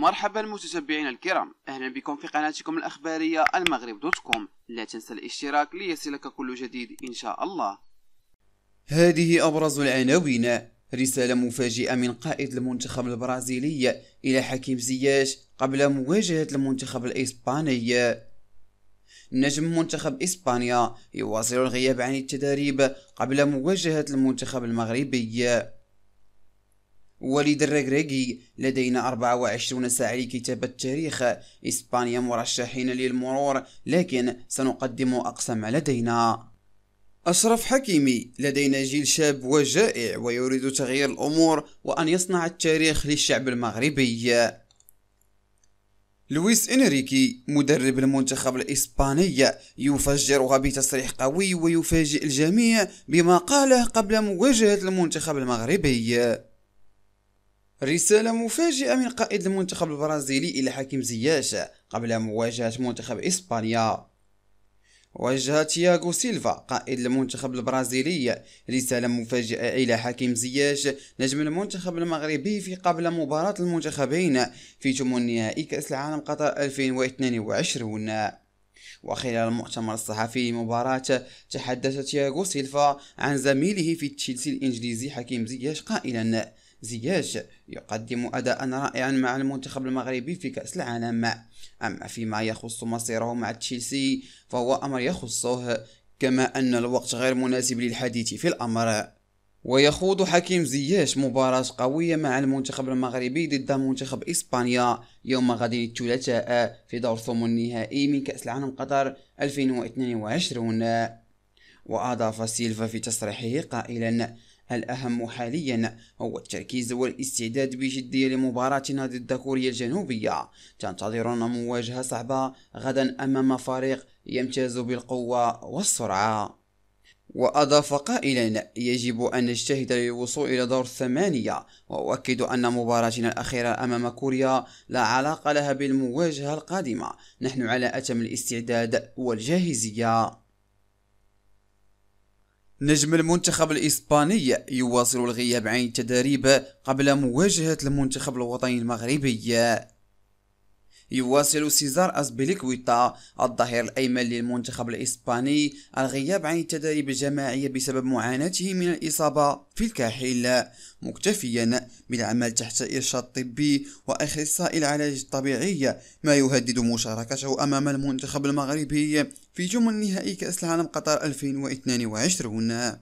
مرحبا متتبعينا الكرام اهلا بكم في قناتكم الاخباريه المغرب دوت كوم لا تنسى الاشتراك ليصلك كل جديد ان شاء الله هذه ابرز العناوين رساله مفاجئه من قائد المنتخب البرازيلي الى حكيم زياش قبل مواجهه المنتخب الاسباني نجم منتخب اسبانيا يواصل الغياب عن التدريب قبل مواجهه المنتخب المغربي وليد الريغريغي لدينا 24 ساعة لكتابة تاريخ إسبانيا مرشحين للمرور لكن سنقدم أقصى ما لدينا أشرف حكيمي لدينا جيل شاب وجائع ويريد تغيير الأمور وأن يصنع التاريخ للشعب المغربي لويس إنريكي مدرب المنتخب الإسباني يفجرها بتصريح قوي ويفاجئ الجميع بما قاله قبل مواجهة المنتخب المغربي رسالة مفاجئة من قائد المنتخب البرازيلي إلى حكيم زياش قبل مواجهة منتخب إسبانيا وجه تياغو سيلفا قائد المنتخب البرازيلي رسالة مفاجئة إلى حكيم زياش نجم المنتخب المغربي في قبل مباراة المنتخبين في ثمن نهائي كأس العالم قطر 2022 وخلال المؤتمر الصحفي لمباراة تحدث تياغو سيلفا عن زميله في تشيلسي الإنجليزي حكيم زياش قائلا زياش يقدم أداء رائعا مع المنتخب المغربي في كأس العالم أما فيما يخص مصيره مع تشيلسي فهو أمر يخصه كما أن الوقت غير مناسب للحديث في الأمر ويخوض حكيم زياش مباراة قوية مع المنتخب المغربي ضد منتخب إسبانيا يوم غد الثلاثاء في دور ثمن النهائي من كأس العالم قطر 2022 وأضاف سيلفا في تصريحه قائلا الأهم حاليا هو التركيز والاستعداد بجدية لمباراتنا ضد كوريا الجنوبية تنتظرنا مواجهة صعبة غدا أمام فريق يمتاز بالقوة والسرعة وأضاف قائلا يجب أن نجتهد للوصول إلى دور الثمانية وأؤكد أن مباراتنا الأخيرة أمام كوريا لا علاقة لها بالمواجهة القادمة نحن على أتم الاستعداد والجاهزية نجم المنتخب الإسباني يواصل الغياب عن التدريب قبل مواجهة المنتخب الوطني المغربي يواصل سيزار أسبيليكويتا الظهير الأيمن للمنتخب الإسباني الغياب عن التدريب الجماعية بسبب معاناته من الإصابة في الكاحل مكتفيا بالعمل تحت إرشاد طبي وأخصائي العلاج الطبيعي ما يهدد مشاركته أمام المنتخب المغربي في جمل نهائي كأس العالم قطر 2022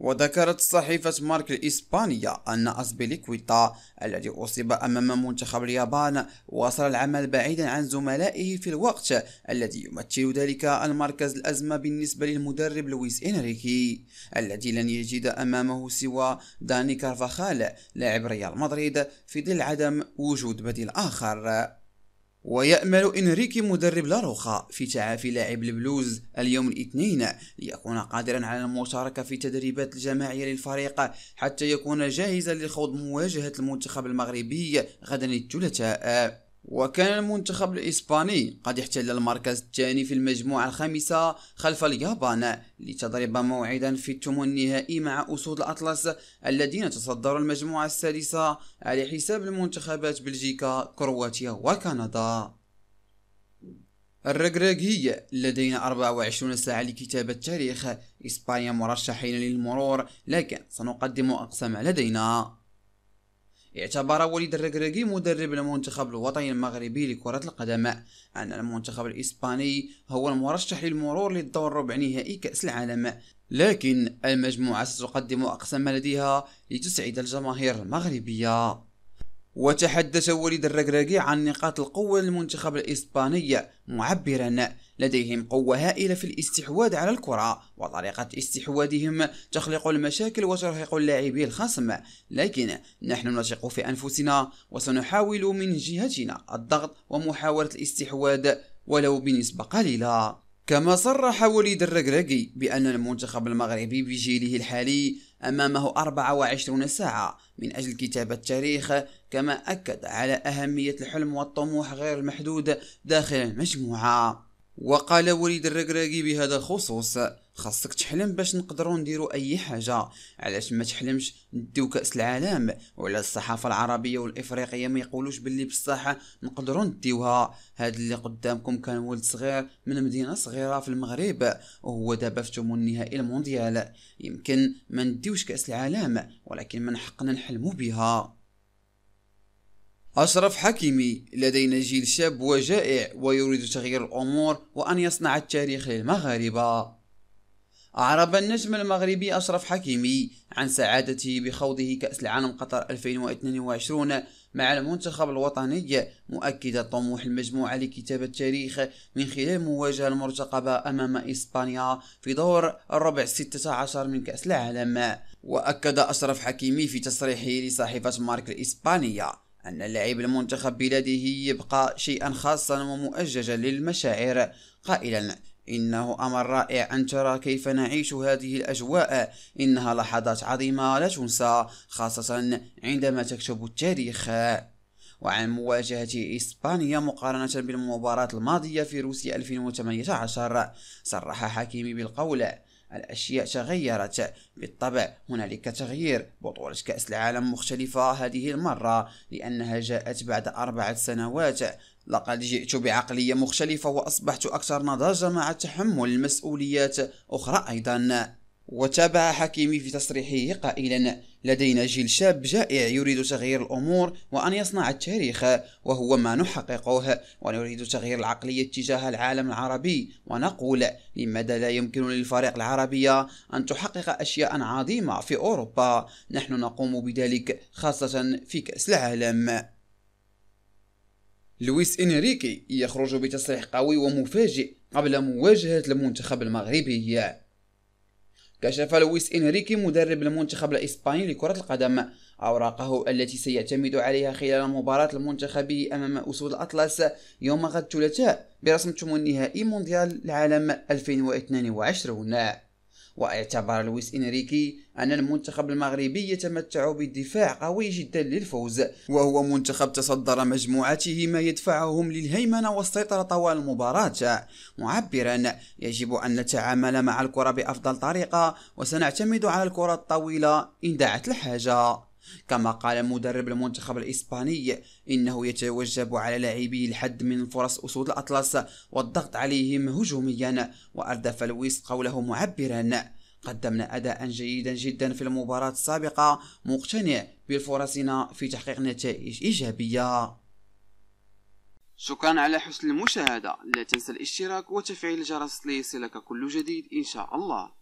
وذكرت صحيفة مارك الإسبانية أن أسبيليكويتا الذي أصيب أمام منتخب اليابان واصل العمل بعيدا عن زملائه في الوقت الذي يمثل ذلك المركز الأزمة بالنسبة للمدرب لويس إنريكي الذي لن يجد أمامه سوى داني كارفاخال لاعب ريال مدريد في ظل عدم وجود بديل آخر ويأمل إنريكي مدرب لاروخا في تعافي لاعب البلوز اليوم الاثنين ليكون قادرا على المشاركة في تدريبات الجماعية للفريق حتى يكون جاهزا لخوض مواجهة المنتخب المغربي غدا الثلاثاء وكان المنتخب الإسباني قد احتل المركز الثاني في المجموعة الخامسة خلف اليابان لتضرب موعدا في الثمن النهائي مع أسود الأطلس الذين تصدروا المجموعة السادسة على حساب المنتخبات بلجيكا كرواتيا وكندا الركراكية لدينا 24 ساعة لكتابة تاريخ إسبانيا مرشحين للمرور لكن سنقدم أقسام لدينا اعتبر وليد الركراكي مدرب المنتخب الوطني المغربي لكرة القدم أن المنتخب الإسباني هو المرشح للمرور للدور ربع نهائي كأس العالم لكن المجموعة ستقدم أقصى ما لديها لتسعد الجماهير المغربية وتحدث وليد الركراكي عن نقاط القوة للمنتخب الإسباني معبرا لديهم قوة هائلة في الاستحواذ على الكرة وطريقة استحواذهم تخلق المشاكل وترهق اللاعبين الخصم لكن نحن نثق في أنفسنا وسنحاول من جهتنا الضغط ومحاولة الاستحواذ ولو بنسبة قليلة كما صرح وليد الركراكي بأن المنتخب المغربي بجيله الحالي أمامه 24 ساعة من أجل كتابة تاريخه كما أكد على أهمية الحلم والطموح غير المحدود داخل المجموعة وقال وليد الرقراقي بهذا الخصوص خاصك تحلم باش نقدروا نديرو اي حاجه علاش ما تحلمش نديو كاس العالم وعلى الصحافه العربيه والافريقيه ما يقولوش باللي بصح نقدروا نديوها هاد اللي قدامكم كان ولد صغير من مدينه صغيره في المغرب وهو دابا في ثمن نهائي المونديال يمكن ما نديوش كاس العالم ولكن من حقنا نحلمو بها أشرف حكيمي لدينا جيل شاب وجائع ويريد تغيير الأمور وأن يصنع التاريخ للمغاربة أعرب النجم المغربي أشرف حكيمي عن سعادته بخوضه كأس العالم قطر 2022 مع المنتخب الوطني مؤكدا طموح المجموعة لكتابة تاريخ من خلال مواجهة المرتقبة أمام إسبانيا في دور الربع 16 من كأس العالم وأكد أشرف حكيمي في تصريحه لصحيفة مارك الإسبانية أن لاعب المنتخب بلاده يبقى شيئا خاصا ومؤججا للمشاعر قائلا إنه أمر رائع أن ترى كيف نعيش هذه الأجواء إنها لحظات عظيمة لا تنسى خاصة عندما تكتب التاريخ وعن مواجهة إسبانيا مقارنة بالمباراة الماضية في روسيا 2018 صرح حكيمي بالقول الأشياء تغيرت بالطبع هنالك تغيير بطولة كأس العالم مختلفة هذه المرة لأنها جاءت بعد أربعة سنوات لقد جئت بعقلية مختلفة وأصبحت أكثر نضجة مع تحمل المسؤوليات أخرى أيضا وتابع حكيمي في تصريحه قائلا لدينا جيل شاب جائع يريد تغيير الأمور وأن يصنع التاريخ وهو ما نحققه ونريد تغيير العقلية تجاه العالم العربي ونقول لماذا لا يمكن للفريق العربية أن تحقق أشياء عظيمة في أوروبا نحن نقوم بذلك خاصة في كأس العالم لويس إنريكي يخرج بتصريح قوي ومفاجئ قبل مواجهة المنتخب المغربي كشف لويس إنريكي مدرب المنتخب الإسباني لكرة القدم أوراقه التي سيعتمد عليها خلال مباراة المنتخب أمام أسود الأطلس يوم غد الثلاثاء برسم ثمن نهائي مونديال العالم 2022 واعتبر لويس إنريكي أن المنتخب المغربي يتمتع بدفاع قوي جدا للفوز وهو منتخب تصدر مجموعته ما يدفعهم للهيمنة والسيطرة طوال المباراة معبرا يجب أن نتعامل مع الكرة بأفضل طريقة وسنعتمد على الكرة الطويلة إن دعت الحاجة كما قال مدرب المنتخب الإسباني إنه يتوجب على لاعبيه الحد من فرص أسود الأطلس والضغط عليهم هجوميا وأردف لويس قوله معبرا قدمنا أداء جيدا جدا في المباراة السابقة مقتنع بفرصنا في تحقيق نتائج إيجابية شكرا على حسن المشاهدة لا تنسى الاشتراك وتفعيل الجرس ليصلك كل جديد إن شاء الله